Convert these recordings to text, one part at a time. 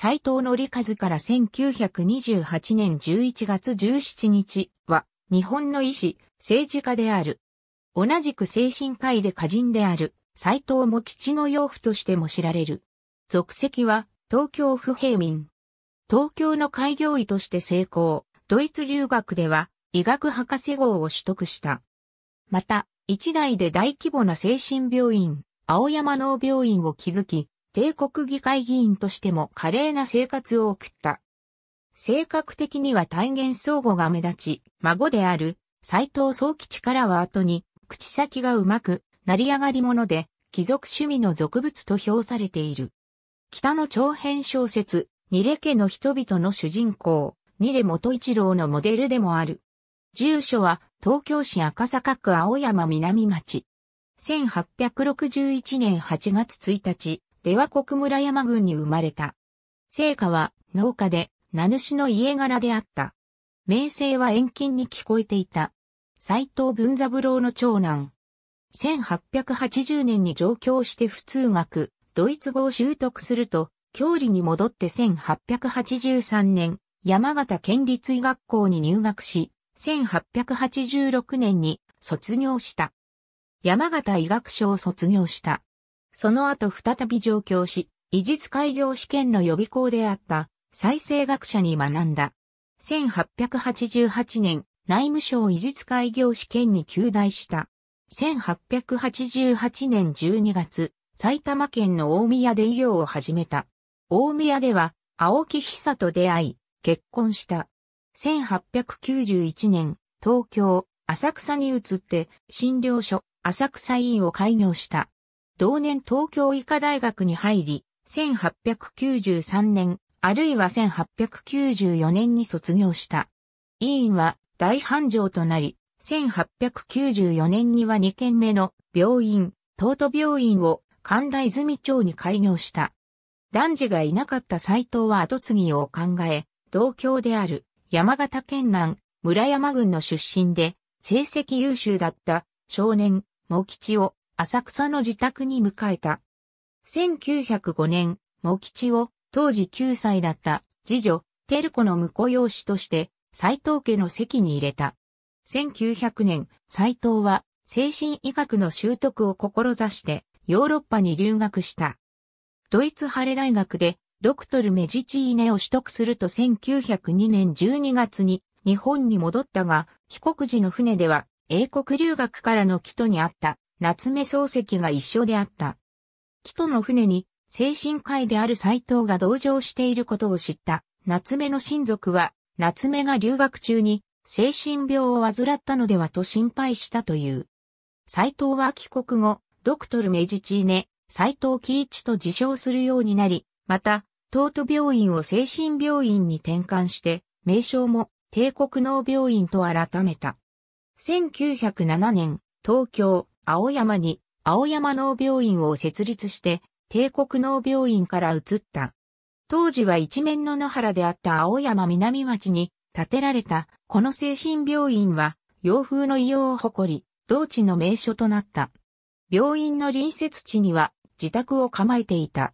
斎藤則和から1928年11月17日は、日本の医師、政治家である。同じく精神科医で歌人である、斎藤も吉の養父としても知られる。俗籍は、東京府平民。東京の開業医として成功、ドイツ留学では、医学博士号を取得した。また、一代で大規模な精神病院、青山農病院を築き、帝国議会議員としても華麗な生活を送った。性格的には体現相互が目立ち、孫である斎藤宗吉からは後に、口先がうまく、成り上がり者で、貴族趣味の俗物と評されている。北の長編小説、ニレ家の人々の主人公、ニレ元一郎のモデルでもある。住所は東京市赤坂区青山南町。1861年8月1日、出羽国村山郡に生まれた。生家は農家で、名主の家柄であった。名声は遠近に聞こえていた。斎藤文三郎の長男。1880年に上京して普通学、ドイツ語を習得すると、郷里に戻って1883年、山形県立医学校に入学し、1886年に卒業した。山形医学賞を卒業した。その後再び上京し、医術開業試験の予備校であった再生学者に学んだ。1888年、内務省医術開業試験に休大した。1888年12月、埼玉県の大宮で医療を始めた。大宮では、青木久と出会い、結婚した。1891年、東京、浅草に移って、診療所、浅草医院を開業した。同年東京医科大学に入り、1893年、あるいは1894年に卒業した。委員は大繁盛となり、1894年には2軒目の病院、東都病院を神田泉町に開業した。男児がいなかった斎藤は後継ぎを考え、同郷である山形県南、村山郡の出身で、成績優秀だった少年、茂吉を浅草の自宅に迎えた。1905年、茂吉を当時9歳だった次女、テルコの婿養子として斎藤家の席に入れた。1900年、斎藤は精神医学の習得を志してヨーロッパに留学した。ドイツハレ大学でドクトルメジチーネを取得すると1902年12月に日本に戻ったが、帰国時の船では英国留学からの帰途にあった夏目漱石が一緒であった。木との船に、精神科医である斎藤が同乗していることを知った夏目の親族は、夏目が留学中に精神病を患ったのではと心配したという。斎藤は帰国後、ドクトルメジチーネ、斎藤喜一と自称するようになり、また、東都病院を精神病院に転換して、名称も帝国脳病院と改めた。1907年、東京、青山に青山農病院を設立して帝国農病院から移った。当時は一面の野原であった青山南町に建てられたこの精神病院は洋風の異様を誇り、同地の名所となった。病院の隣接地には自宅を構えていた。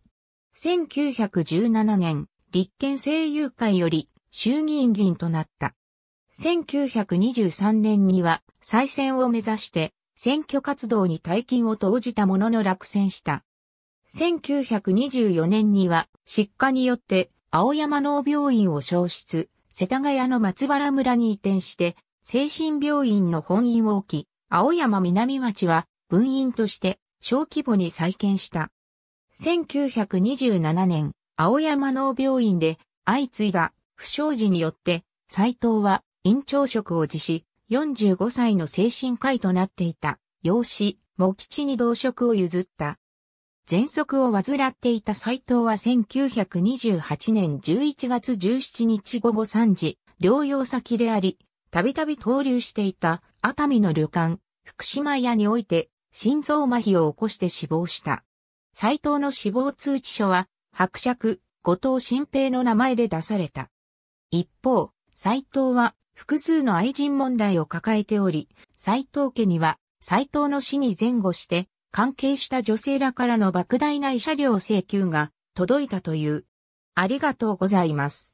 1917年、立憲政友会より衆議院議員となった。1923年には再選を目指して選挙活動に大金を投じたものの落選した。1924年には失火によって青山農病院を消失、世田谷の松原村に移転して、精神病院の本院を置き、青山南町は分院として小規模に再建した。1927年、青山農病院で相次いだ不祥事によって、斎藤は院長職を辞し、45歳の精神科医となっていた、養子、茂吉に同職を譲った。喘息を患っていた斎藤は1928年11月17日午後3時、療養先であり、たびたび投留していた熱海の旅館、福島屋において心臓麻痺を起こして死亡した。斎藤の死亡通知書は、伯爵、後藤新平の名前で出された。一方、斎藤は複数の愛人問題を抱えており、斎藤家には、斎藤の死に前後して、関係した女性らからの莫大な慰謝料請求が届いたという。ありがとうございます。